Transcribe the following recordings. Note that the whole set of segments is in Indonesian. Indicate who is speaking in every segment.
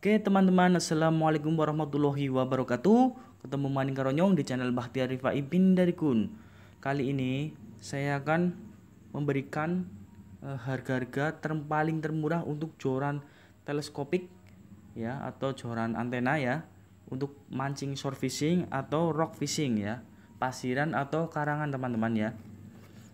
Speaker 1: Oke teman-teman, Assalamualaikum warahmatullahi wabarakatuh Ketemu Maning Karonyong di channel Bahtiar Rifai Bin dari Kun Kali ini saya akan memberikan eh, harga-harga uh, term termurah untuk joran teleskopik ya atau joran antena ya untuk mancing shore fishing atau rock fishing ya pasiran atau karangan teman-teman ya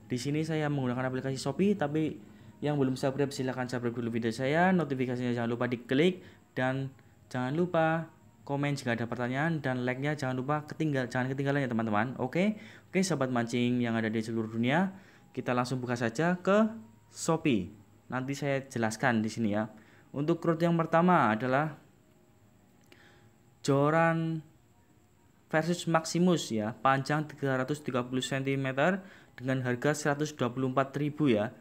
Speaker 1: di sini saya menggunakan aplikasi Shopee tapi yang belum subscribe silahkan subscribe dulu video saya. Notifikasinya jangan lupa diklik dan jangan lupa komen jika ada pertanyaan dan like-nya jangan lupa ketinggal jangan ketinggalan ya teman-teman. Oke. Oke, sahabat mancing yang ada di seluruh dunia, kita langsung buka saja ke Shopee. Nanti saya jelaskan di sini ya. Untuk crowd yang pertama adalah Joran versus Maximus ya, panjang 330 cm dengan harga 124.000 ya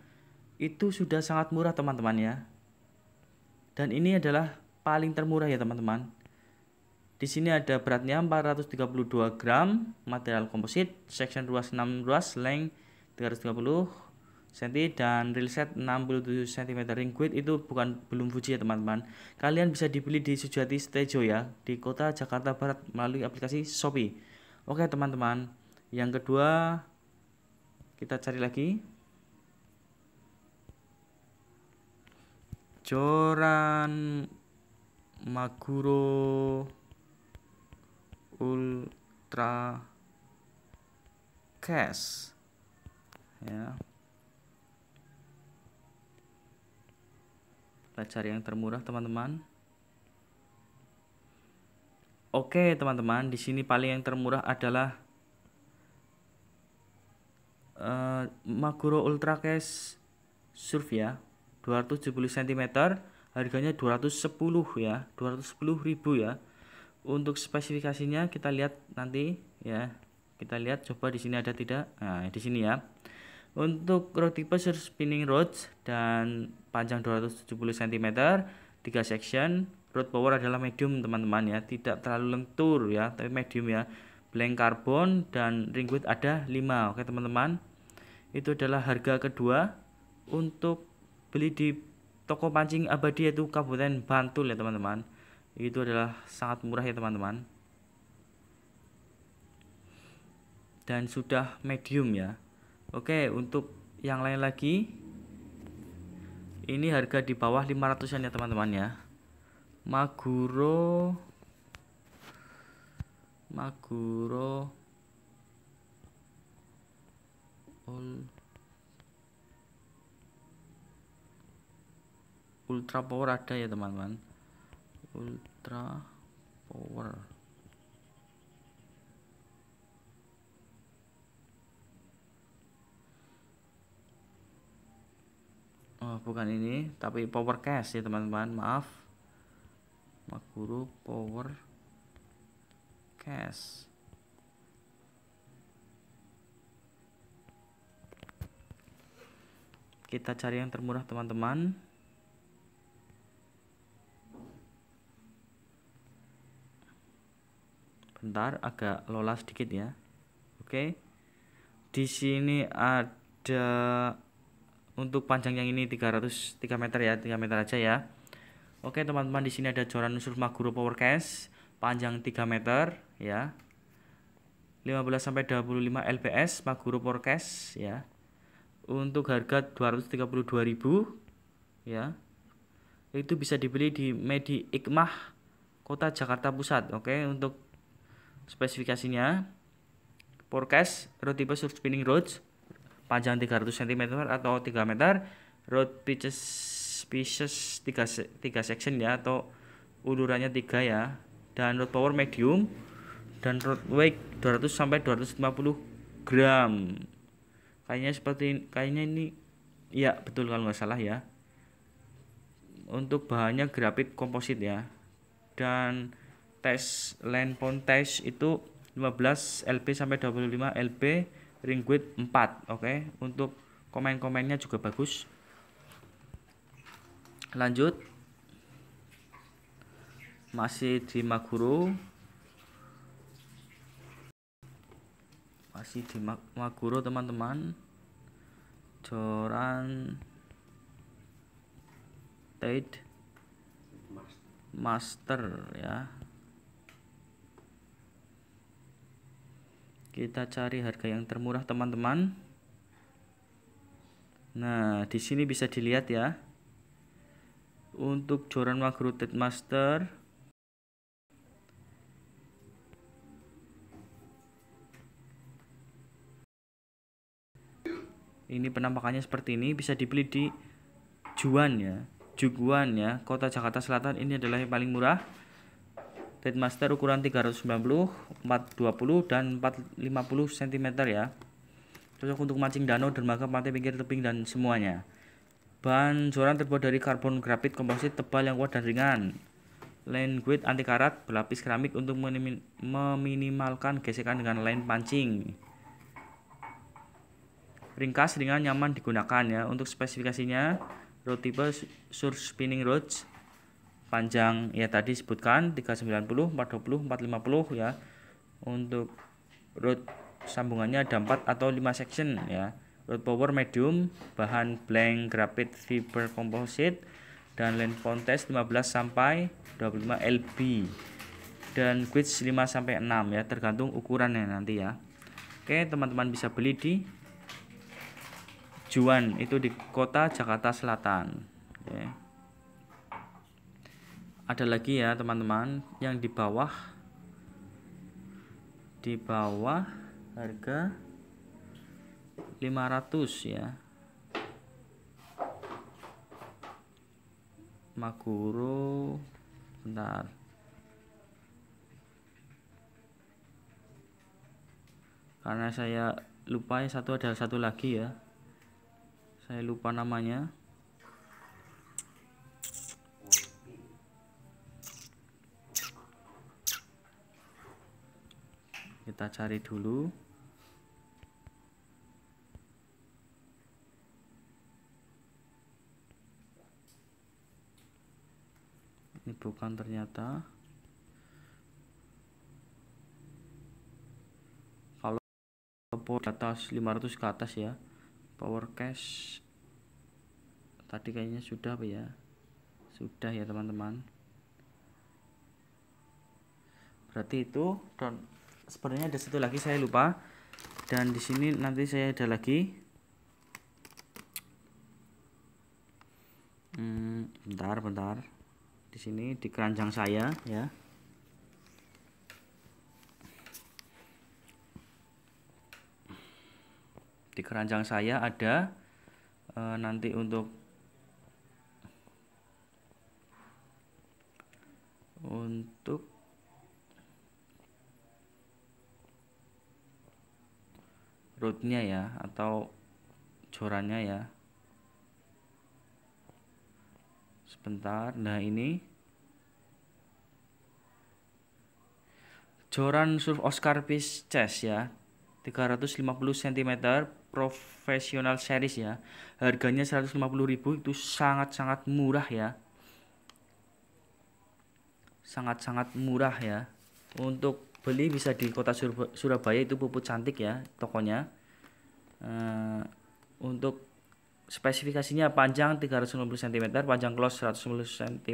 Speaker 1: itu sudah sangat murah teman-teman ya. Dan ini adalah paling termurah ya teman-teman. Di sini ada beratnya 432 gram, material komposit, section ruas 6 ruas, length 330 cm dan reel set 67 cm ring width itu bukan belum Fuji ya teman-teman. Kalian bisa dibeli di Sujati Stejo ya di kota Jakarta Barat melalui aplikasi Shopee. Oke teman-teman, yang kedua kita cari lagi Joran Maguro Ultra Cash ya kita cari yang termurah teman-teman Oke teman-teman di sini paling yang termurah adalah uh, Maguro Ultra Cash Surf ya 270 cm harganya 210 ya 210 ribu ya untuk spesifikasinya kita lihat nanti ya kita lihat coba di sini ada tidak nah di sini ya untuk road tipe spinning roads dan panjang 270 cm 3 section road power adalah medium teman-teman ya tidak terlalu lentur ya tapi medium ya blank carbon dan ring width ada 5 oke teman-teman itu adalah harga kedua untuk beli di toko pancing abadi yaitu Kabupaten Bantul ya teman-teman itu adalah sangat murah ya teman-teman dan sudah medium ya Oke untuk yang lain lagi ini harga di bawah 500an ya teman-teman ya Maguro Maguro All ultra power ada ya teman-teman ultra power oh bukan ini tapi power cash ya teman-teman maaf makuru power cash kita cari yang termurah teman-teman sebentar agak lola sedikit ya oke di sini ada untuk panjang yang ini 303 meter ya 3 meter aja ya oke teman-teman di sini ada joran unsur maguro power case panjang 3 meter ya 15 sampai 25 lbs maguro power case ya untuk harga 232.000 ya itu bisa dibeli di Medi Ikmah Kota Jakarta Pusat oke untuk spesifikasinya forecast road tipe surf spinning roads panjang 300 cm atau 3 meter road pitches pieces 3, 3 section ya atau ulurannya 3 ya dan road power medium dan road weight 200 sampai 250 gram kayaknya seperti kayaknya ini ya betul kalau nggak salah ya untuk bahannya grafit komposit ya dan tes land pound test itu 15 LP sampai 25 LP ring width 4 oke okay? untuk komen-komennya juga bagus lanjut masih di Maguru masih di Maguru teman-teman joran Tate Master ya Kita cari harga yang termurah teman-teman. Nah, di sini bisa dilihat ya. Untuk joran Magruted Master ini penampakannya seperti ini bisa dibeli di Juan ya Juguan ya Kota Jakarta Selatan ini adalah yang paling murah Master ukuran 390, 420 dan 450 cm ya. Cocok untuk mancing danau, dermaga, pantai pinggir tebing dan semuanya. Bahan joran terbuat dari karbon grafit komposit tebal yang kuat dan ringan. Line guide anti karat berlapis keramik untuk meminimalkan gesekan dengan lain pancing ringkas, ringan, nyaman digunakan ya. Untuk spesifikasinya, rod tipe sur spinning rods panjang ya tadi sebutkan 390 420 450 ya untuk road sambungannya ada 4 atau 5 section ya road power medium bahan blank graphite fiber composite dan pound test 15 sampai 25 lb dan gauge 5 sampai 6 ya tergantung ukurannya nanti ya Oke teman-teman bisa beli di Juan itu di kota Jakarta Selatan Oke ada lagi ya teman-teman yang di bawah di bawah harga 500 ya Maguro bentar karena saya lupa satu ada satu lagi ya saya lupa namanya kita cari dulu ini bukan ternyata kalau di atas 500 ke atas ya power cash tadi kayaknya sudah apa ya sudah ya teman-teman berarti itu dan sebenarnya ada satu lagi saya lupa dan di sini nanti saya ada lagi hmm, bentar bentar di sini di keranjang saya ya di keranjang saya ada e, nanti untuk bentuknya ya atau corannya ya sebentar nah ini joran surf Oscar Peace Chess ya 350 cm profesional series ya harganya ribu itu sangat-sangat murah ya sangat-sangat murah ya untuk beli bisa di kota Surabaya itu puput cantik ya tokonya uh, untuk spesifikasinya panjang 350 cm, panjang close 150 cm,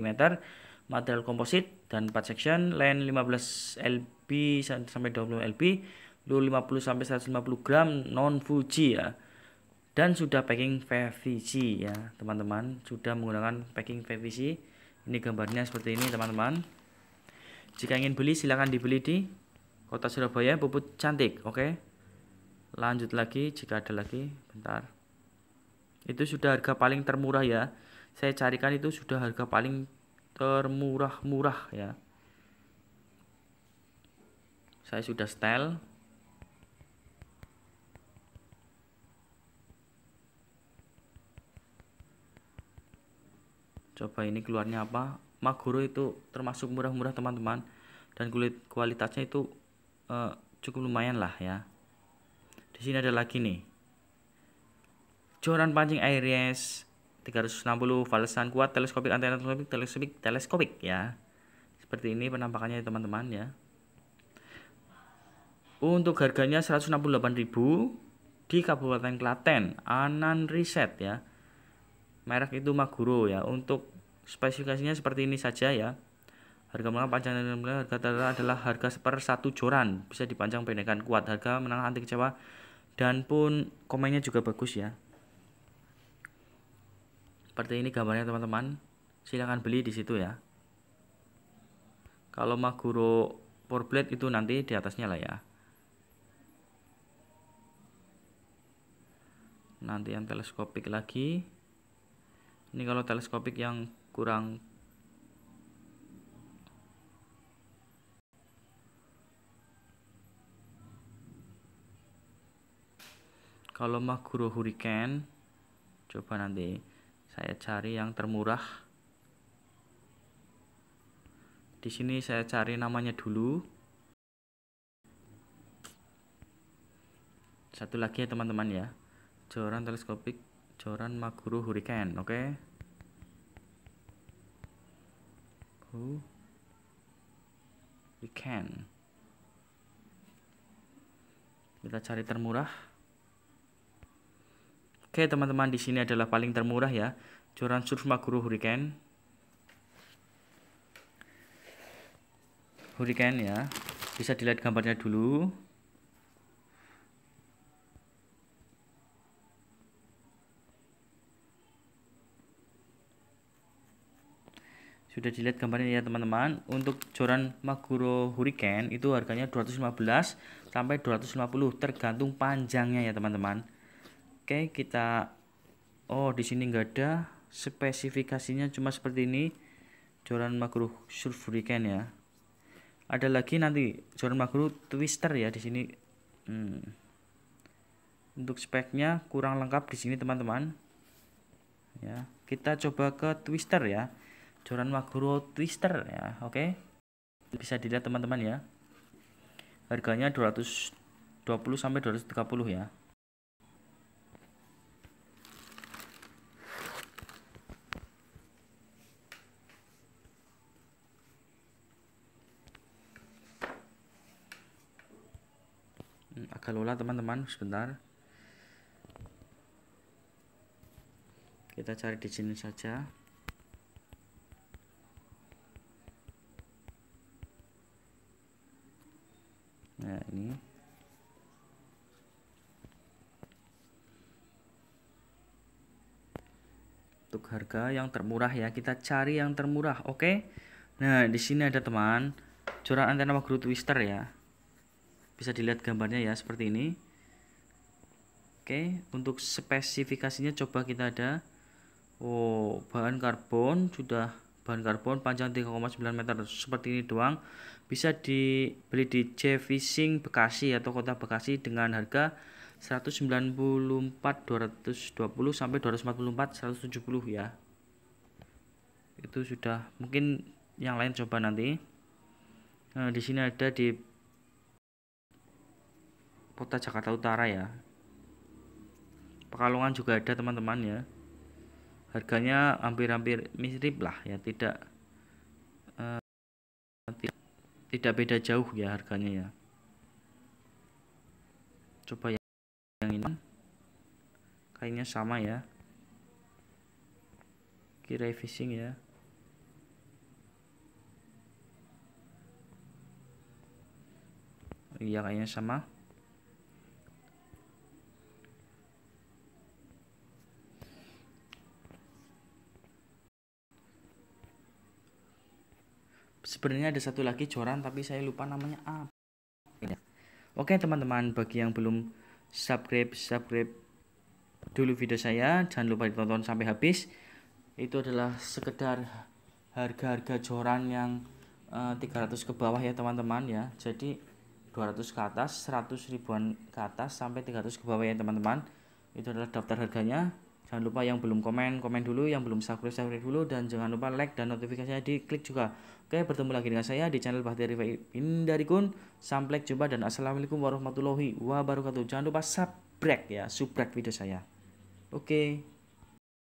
Speaker 1: material komposit dan 4 section, lain 15 lb sampai 20 lb, lu 50 sampai 150 gram non Fuji ya. Dan sudah packing PVC ya, teman-teman. Sudah menggunakan packing PVC. Ini gambarnya seperti ini, teman-teman. Jika ingin beli silahkan dibeli di Kota Surabaya Puput Cantik, oke? Okay? lanjut lagi jika ada lagi bentar itu sudah harga paling termurah ya saya carikan itu sudah harga paling termurah-murah ya saya sudah style coba ini keluarnya apa maguro itu termasuk murah-murah teman-teman dan kulit kualitasnya itu uh, cukup lumayan lah ya di sini ada lagi nih. Joran pancing Aries 360 valesan kuat teleskopik antena teleskopik teleskopik teleskopik ya. Seperti ini penampakannya teman-teman ya. Untuk harganya 168.000 di Kabupaten Klaten, Anan Riset ya. Merek itu Maguro ya. Untuk spesifikasinya seperti ini saja ya. Harga menengah panjang dan menengah harga adalah harga per satu joran bisa dipanjang pendekan kuat. Harga menengah anti kecewa dan pun komennya juga bagus ya seperti ini gambarnya teman-teman silahkan beli di situ ya kalau Maguro Porblade itu nanti di atasnya lah ya nanti yang teleskopik lagi ini kalau teleskopik yang kurang kalau Maguro Hurricane coba nanti saya cari yang termurah di sini saya cari namanya dulu satu lagi ya teman-teman ya joran teleskopik joran Maguro Hurricane oke okay? Oh. Hurricane kita cari termurah Oke teman-teman di sini adalah paling termurah ya Joran surf maguro hurricane hurricane ya bisa dilihat gambarnya dulu sudah dilihat gambarnya ya teman-teman untuk joran Maguro Hurricane itu harganya 215 sampai 250 tergantung panjangnya ya teman-teman Oke, kita oh di sini nggak ada spesifikasinya cuma seperti ini joran makruh sulfuriken ya. Ada lagi nanti joran makruh twister ya di sini. Hmm. Untuk speknya kurang lengkap di sini teman-teman. Ya, kita coba ke twister ya. Joran makruh twister ya, oke. Bisa dilihat teman-teman ya. Harganya 220 sampai 230 ya. Lola teman-teman sebentar kita cari di sini saja nah ini untuk harga yang termurah ya kita cari yang termurah oke okay? nah di sini ada teman curah antena magro twister ya bisa dilihat gambarnya ya seperti ini oke untuk spesifikasinya coba kita ada Oh bahan karbon sudah bahan karbon panjang 3,9 meter seperti ini doang bisa dibeli di J Fishing Bekasi atau kota Bekasi dengan harga 194 220 sampai 244 170 ya itu sudah mungkin yang lain coba nanti nah, di sini ada di kota Jakarta Utara ya Pekalongan juga ada teman-teman ya harganya hampir-hampir mirip lah ya tidak uh, eh, tidak, tidak beda jauh ya harganya ya coba yang, yang ini kayaknya sama ya kira fishing ya iya kayaknya sama sebenarnya ada satu lagi joran tapi saya lupa namanya apa oke teman-teman bagi yang belum subscribe subscribe dulu video saya jangan lupa ditonton sampai habis itu adalah sekedar harga-harga joran yang uh, eh, 300 ke bawah ya teman-teman ya jadi 200 ke atas 100 ribuan ke atas sampai 300 ke bawah ya teman-teman itu adalah daftar harganya jangan lupa yang belum komen komen dulu yang belum subscribe subscribe dulu dan jangan lupa like dan notifikasinya di klik juga oke bertemu lagi dengan saya di channel dari kun sampai jumpa dan assalamualaikum warahmatullahi wabarakatuh jangan lupa subscribe ya subscribe video saya oke